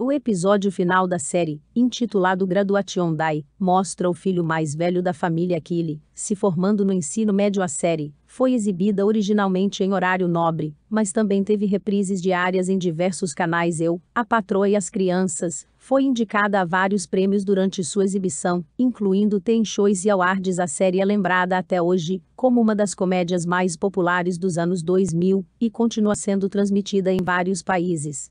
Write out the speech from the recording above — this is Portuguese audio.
O episódio final da série, intitulado Graduation Day, mostra o filho mais velho da família Aquile, se formando no ensino médio. A série foi exibida originalmente em horário nobre, mas também teve reprises diárias em diversos canais. Eu, a Patroa e as Crianças foi indicada a vários prêmios durante sua exibição, incluindo Teen shows e Awards. A série é lembrada até hoje como uma das comédias mais populares dos anos 2000 e continua sendo transmitida em vários países.